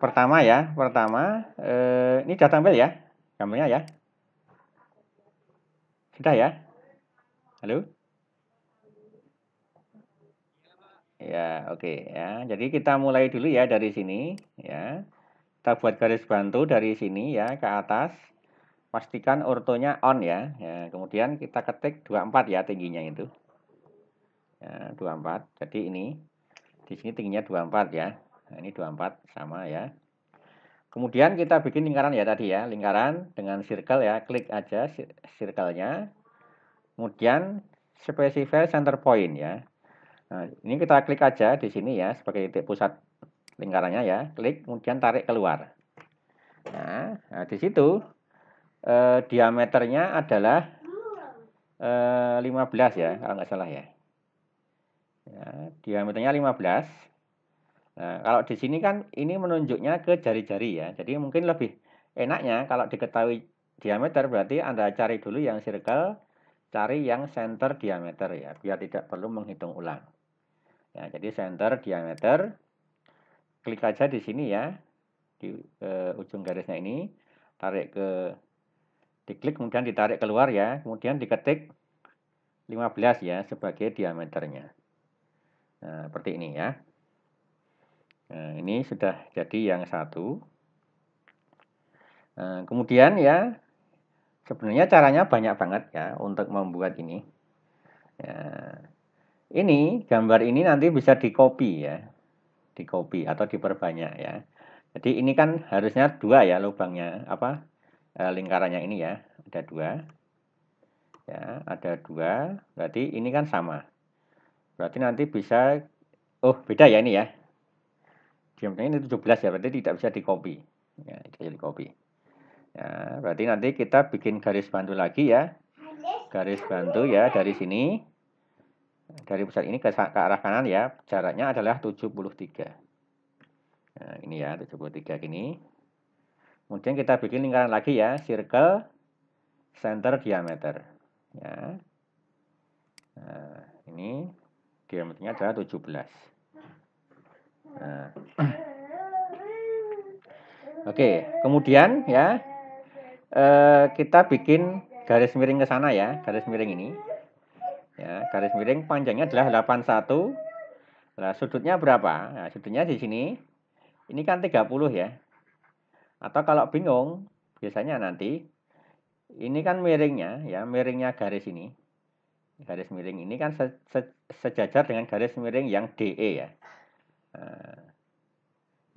pertama ya, pertama eh, ini sudah tampil ya, gambarnya ya. Sudah ya? Halo? Ya, oke okay, ya. Jadi kita mulai dulu ya dari sini ya. Kita buat garis bantu dari sini ya ke atas. Pastikan ortonya on ya. ya. Kemudian kita ketik 24 ya tingginya itu. Ya, 24. Jadi ini di sini tingginya 24 ya. Nah, ini 24 sama ya. Kemudian kita bikin lingkaran ya tadi ya, lingkaran dengan circle ya, klik aja circle-nya. Kemudian specify center point ya. Nah, ini kita klik aja di sini ya sebagai titik pusat lingkarannya ya, klik kemudian tarik keluar. Nah, nah di situ eh, diameternya adalah eh, 15 ya, kalau nggak salah ya. ya diameternya 15 Nah, kalau di sini kan ini menunjuknya ke jari-jari ya. Jadi mungkin lebih enaknya kalau diketahui diameter berarti Anda cari dulu yang circle, cari yang center diameter ya, biar tidak perlu menghitung ulang. Ya, jadi center diameter klik aja di sini ya di e, ujung garisnya ini tarik ke diklik kemudian ditarik keluar ya, kemudian diketik 15 ya sebagai diameternya. Nah, seperti ini ya. Nah, ini sudah jadi yang satu. Nah, kemudian ya sebenarnya caranya banyak banget ya untuk membuat ini. Ya, ini gambar ini nanti bisa di copy ya, di copy atau diperbanyak ya. Jadi ini kan harusnya dua ya lubangnya apa eh, lingkarannya ini ya ada dua ya ada dua berarti ini kan sama berarti nanti bisa oh beda ya ini ya diamnya ini 17 ya berarti tidak bisa di copy ya tidak bisa di copy ya berarti nanti kita bikin garis bantu lagi ya garis bantu ya dari sini dari pusat ini ke, ke arah kanan ya jaraknya adalah 73 nah, ya, ini ya 73 gini kemudian kita bikin lingkaran lagi ya circle center diameter ya nah, ini diameternya adalah 17 Nah. Oke, kemudian ya eh, kita bikin garis miring ke sana ya, garis miring ini. Ya, garis miring panjangnya adalah 81. Nah, sudutnya berapa? Nah, sudutnya di sini. Ini kan 30 ya. Atau kalau bingung, biasanya nanti ini kan miringnya ya, miringnya garis ini. Garis miring ini kan se se sejajar dengan garis miring yang DE ya. Eh,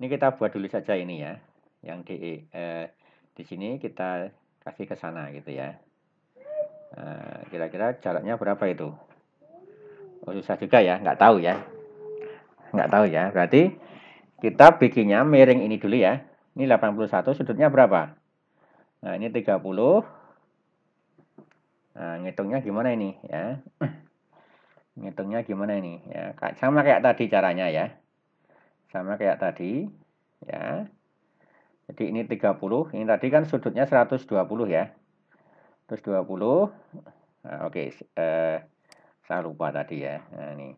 ini kita buat dulu saja ini ya, yang di eh, di sini kita kasih ke sana gitu ya. Eh, kira-kira eh, jaraknya berapa itu? Oh, susah juga ya, nggak tahu ya, nggak tahu ya. Berarti kita bikinnya miring ini dulu ya. Ini 81 sudutnya berapa? Nah, ini 30. Nah, ngitungnya gimana ini ya? Ngitungnya gimana ini ya? Sama kayak tadi caranya ya sama kayak tadi ya jadi ini 30 ini tadi kan sudutnya 120 ya 120 nah, oke okay. eh, saya lupa tadi ya nah ini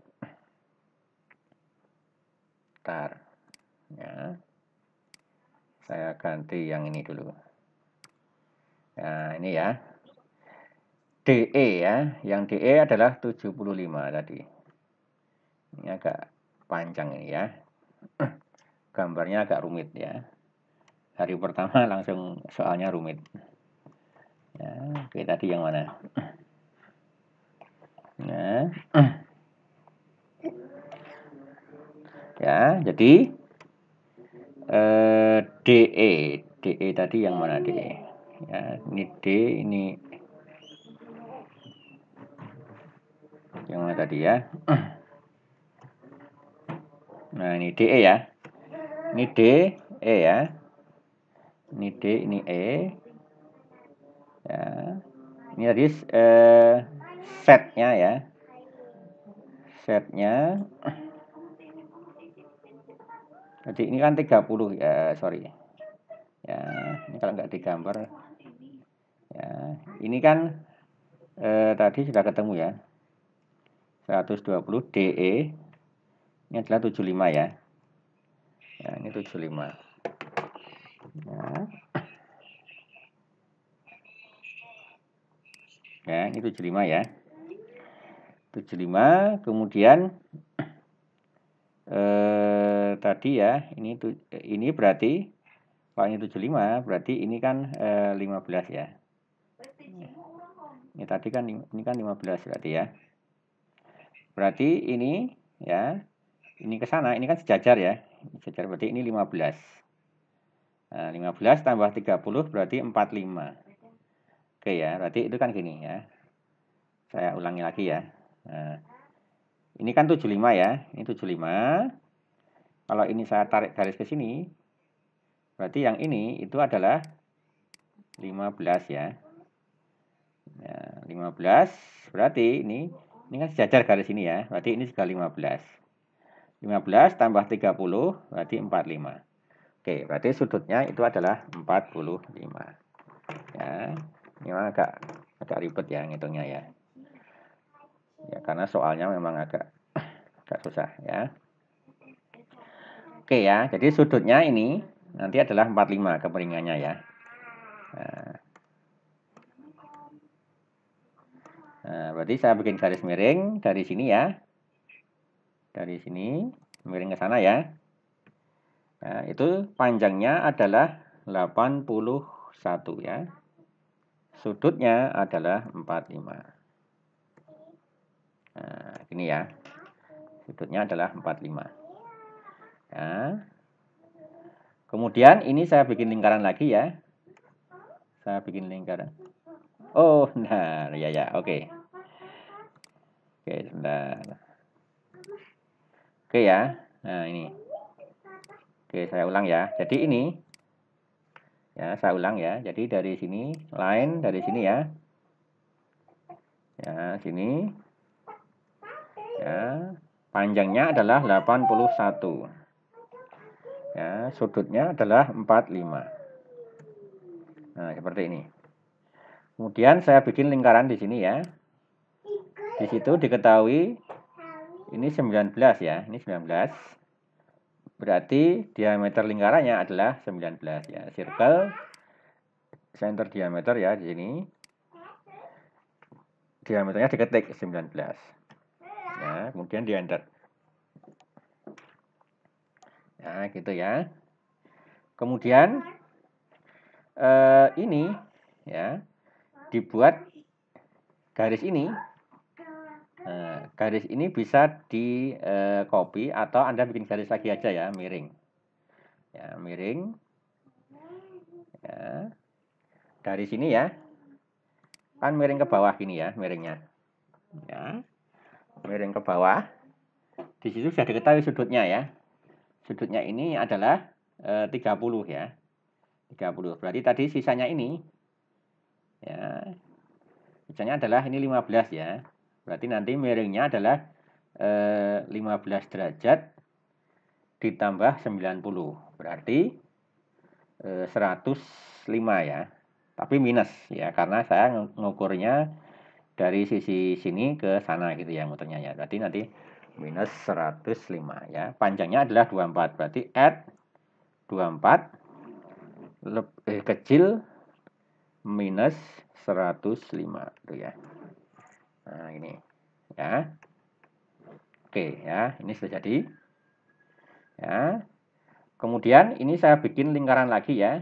tar ya saya ganti yang ini dulu nah ini ya DE ya yang DE adalah 75 tadi ini agak panjang ini ya gambarnya agak rumit ya hari pertama langsung soalnya rumit ya oke tadi yang mana nah ya jadi eh, DE DE tadi yang mana DE ya ini D ini yang mana tadi ya Nah, ini DE ya. Ini D, E ya. Ini D, ini E. Ya. Ini tadi eh, setnya ya. Setnya. Jadi ini kan 30 ya, sorry. Ya, ini kalau nggak digambar. Ya, ini kan eh, tadi sudah ketemu ya. 120 DE ini adalah 75 ya ya ini 75 Ya. ya ini 75 ya 75 kemudian eh, tadi ya ini ini berarti kalau ini 75 berarti ini kan eh, 15 ya ini tadi kan ini kan 15 berarti ya berarti ini ya ini ke sana, ini kan sejajar ya. Sejajar berarti ini 15. Nah, 15 tambah 30 berarti 45. Oke ya, berarti itu kan gini ya. Saya ulangi lagi ya. Nah, ini kan 75 ya, ini 75. Kalau ini saya tarik garis ke sini, berarti yang ini itu adalah 15 ya. ya nah, 15 berarti ini ini kan sejajar garis ini ya. Berarti ini juga 15. 15 tambah 30 berarti 45. Oke, berarti sudutnya itu adalah 45. Ya, ini agak agak ribet ya ngitungnya ya. Ya, karena soalnya memang agak agak susah ya. Oke ya, jadi sudutnya ini nanti adalah 45 kemiringannya ya. Nah, nah, berarti saya bikin garis miring dari sini ya dari sini miring ke sana ya. Nah, itu panjangnya adalah 81 ya. Sudutnya adalah 45. Nah, ini ya. Sudutnya adalah 45. Ya. Kemudian ini saya bikin lingkaran lagi ya. Saya bikin lingkaran. Oh, nah, Ya, ya. Oke. Oke, sebentar. Oke ya. Nah, ini. Oke, saya ulang ya. Jadi ini ya, saya ulang ya. Jadi dari sini line dari sini ya. Ya, sini. Ya, panjangnya adalah 81. Ya, sudutnya adalah 45. Nah, seperti ini. Kemudian saya bikin lingkaran di sini ya. Di situ diketahui ini 19 ya, ini 19. Berarti diameter lingkarannya adalah 19 ya. Circle center diameter ya di sini. Diameternya diketik 19. Ya, kemudian di enter. Nah, ya, gitu ya. Kemudian eh, ini ya dibuat garis ini garis ini bisa di e, copy atau Anda bikin garis lagi aja ya, miring. Ya, miring. Ya. Dari sini ya. Kan miring ke bawah ini ya, miringnya. Ya. Miring ke bawah. Di situ sudah diketahui sudutnya ya. Sudutnya ini adalah e, eh, 30 ya. 30. Berarti tadi sisanya ini ya. Sisanya adalah ini 15 ya. Berarti nanti miringnya adalah e, eh, 15 derajat ditambah 90. Berarti e, eh, 105 ya. Tapi minus ya karena saya ngukurnya dari sisi sini ke sana gitu ya muternya ya. Berarti nanti minus 105 ya. Panjangnya adalah 24. Berarti add 24 lebih kecil minus 105 itu ya. Nah, ini ya. Oke, ya, ini sudah jadi. Ya. Kemudian ini saya bikin lingkaran lagi ya.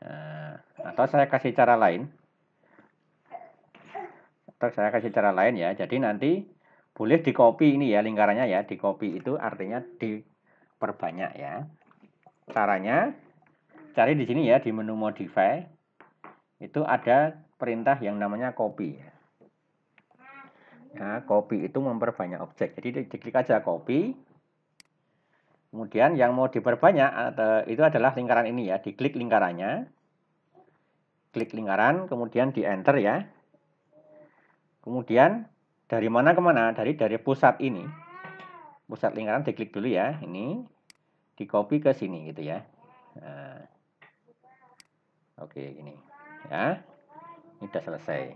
Nah, atau saya kasih cara lain. Atau saya kasih cara lain ya. Jadi nanti boleh di copy ini ya lingkarannya ya. Di copy itu artinya diperbanyak ya. Caranya cari di sini ya di menu modify itu ada perintah yang namanya copy ya. Ya, copy itu memperbanyak objek. Jadi diklik aja copy. Kemudian yang mau diperbanyak eh, itu adalah lingkaran ini ya. Diklik lingkarannya. Klik lingkaran, kemudian di enter ya. Kemudian dari mana ke mana? Dari dari pusat ini. Pusat lingkaran diklik dulu ya. Ini di copy ke sini gitu ya. Nah. Oke, ini. Ya. Ini sudah selesai.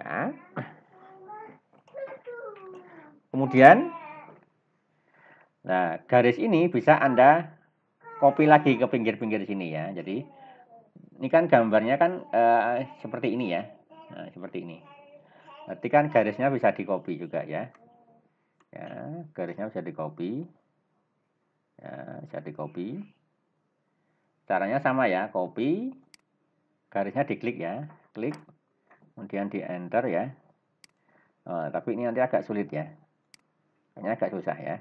Ya. Kemudian, nah garis ini bisa Anda copy lagi ke pinggir-pinggir sini ya. Jadi ini kan gambarnya kan uh, seperti ini ya, nah, seperti ini. Berarti kan garisnya bisa di copy juga ya. Ya, garisnya bisa di copy. Ya, bisa di copy. Caranya sama ya, copy, garisnya diklik ya, klik, kemudian di enter ya. Oh, tapi ini nanti agak sulit ya. Ini agak susah ya.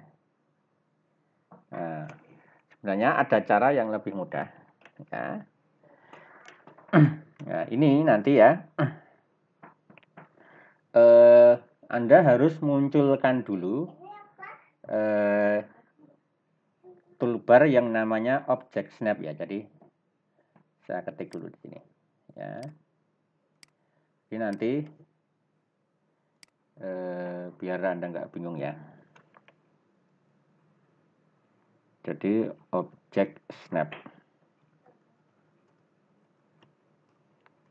Nah, sebenarnya ada cara yang lebih mudah. Ya. Nah, ini nanti ya. Eh, Anda harus munculkan dulu eh, toolbar yang namanya object snap ya. Jadi saya ketik dulu di sini. Ya. Jadi nanti eh, biar Anda nggak bingung ya. jadi objek snap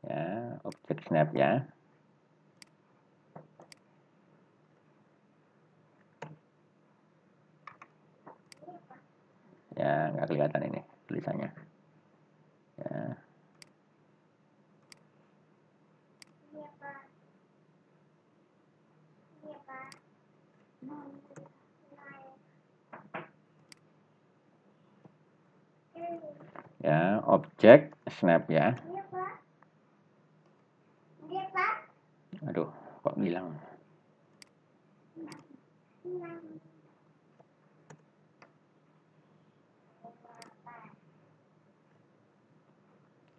ya objek snap ya ya nggak kelihatan ini tulisannya ya objek snap ya. Iya, iya, Aduh, kok hilang.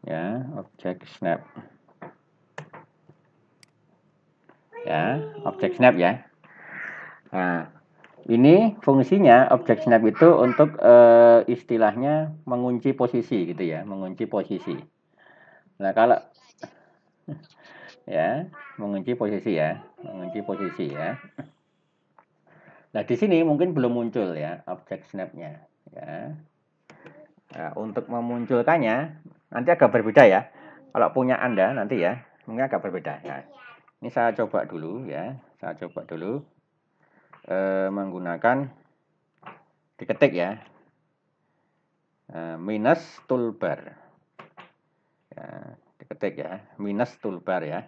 Ya, objek snap. Ya, objek snap ya ini fungsinya objek snap itu untuk uh, istilahnya mengunci posisi gitu ya, mengunci posisi. Nah, kalau ya, mengunci posisi ya, mengunci posisi ya. Nah, di sini mungkin belum muncul ya objek snapnya ya. Nah, untuk memunculkannya nanti agak berbeda ya. Kalau punya Anda nanti ya, mungkin agak berbeda ya. Ini saya coba dulu ya, saya coba dulu e, menggunakan diketik ya e, minus toolbar ya, diketik ya minus toolbar ya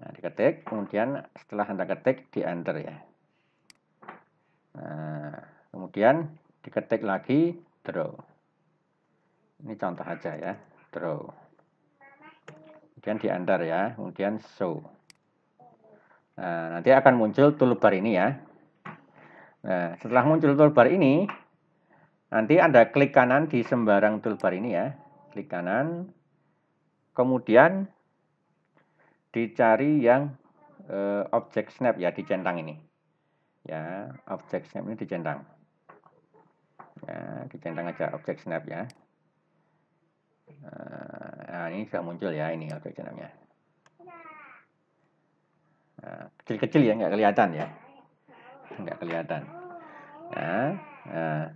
nah, diketik kemudian setelah anda ketik di enter ya nah, kemudian diketik lagi draw ini contoh aja ya draw kemudian di enter ya kemudian show Nah, nanti akan muncul toolbar ini ya. Nah, setelah muncul toolbar ini, nanti Anda klik kanan di sembarang toolbar ini ya. Klik kanan, kemudian dicari yang eh, objek snap ya di centang ini. Ya, objek snap ini di centang. Ya, di centang aja object snap ya. Nah, ini sudah muncul ya ini objek snapnya. Eh, kecil-kecil ya nggak kelihatan ya nggak kelihatan nah, ya.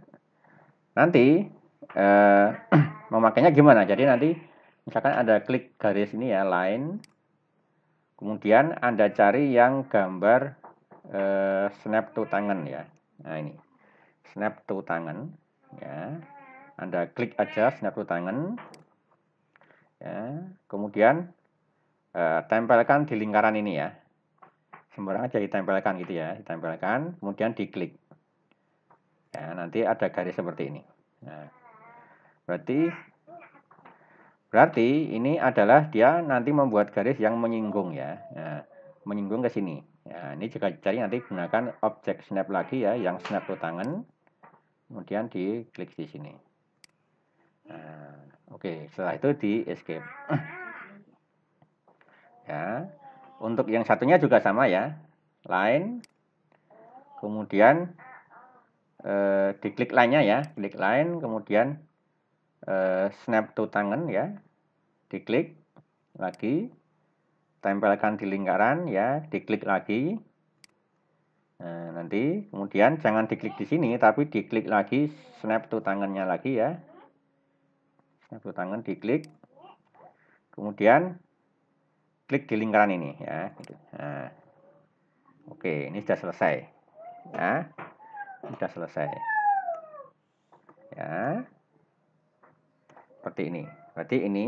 nanti eh, memakainya gimana jadi nanti misalkan ada klik garis ini ya line kemudian anda cari yang gambar eh, snap to tangan ya nah ini snap to tangan ya anda klik aja snap to tangan ya kemudian eh, tempelkan di lingkaran ini ya sembarang aja ditempelkan gitu ya ditempelkan kemudian diklik ya nanti ada garis seperti ini nah, berarti berarti ini adalah dia nanti membuat garis yang menyinggung ya nah, menyinggung ke sini ya ini juga cari nanti gunakan objek snap lagi ya yang snap ke tangan kemudian diklik di sini nah, oke okay, setelah itu di escape ya untuk yang satunya juga sama ya. Line. Kemudian eh, diklik lainnya ya. Klik line. Kemudian eh, snap to tangan ya. Diklik lagi. Tempelkan di lingkaran ya. Diklik lagi. Nah, nanti kemudian jangan diklik di sini, tapi diklik lagi snap to tangannya lagi ya. Snap to tangan diklik. Kemudian klik di lingkaran ini ya. Nah. Oke, ini sudah selesai. Ya. Sudah selesai. Ya. Seperti ini. Berarti ini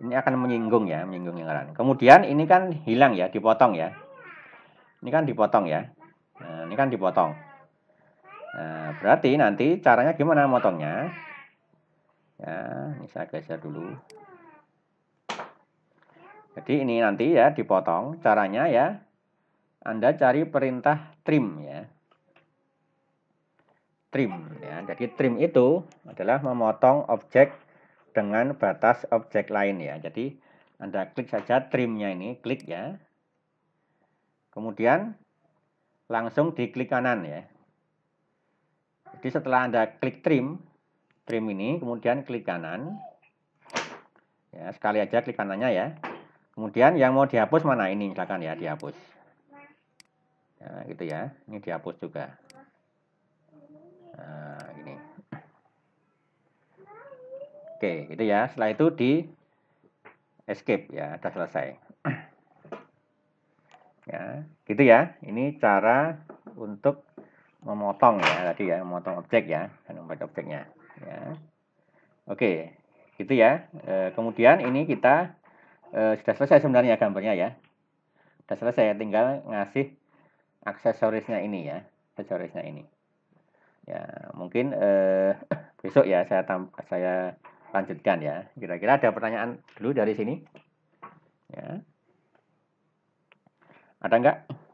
ini akan menyinggung ya, menyinggung lingkaran. Kemudian ini kan hilang ya, dipotong ya. Ini kan dipotong ya. Nah, ini kan dipotong. Nah, berarti nanti caranya gimana motongnya? Ya, ini saya geser dulu. Jadi ini nanti ya dipotong. Caranya ya Anda cari perintah trim ya. Trim ya. Jadi trim itu adalah memotong objek dengan batas objek lain ya. Jadi Anda klik saja trimnya ini, klik ya. Kemudian langsung diklik kanan ya. Jadi setelah Anda klik trim, trim ini kemudian klik kanan. Ya, sekali aja klik kanannya ya. Kemudian yang mau dihapus mana ini Silakan ya dihapus. Nah, gitu ya. Ini dihapus juga. Nah, ini. Oke, gitu ya. Setelah itu di escape ya, sudah selesai. ya, gitu ya. Ini cara untuk memotong ya tadi ya, memotong objek ya, dan membuat objeknya ya. Oke, gitu ya. E, kemudian ini kita Eh, sudah selesai sebenarnya gambarnya ya sudah selesai tinggal ngasih aksesorisnya ini ya aksesorisnya ini ya mungkin eh, besok ya saya tam saya lanjutkan ya kira-kira ada pertanyaan dulu dari sini ya ada enggak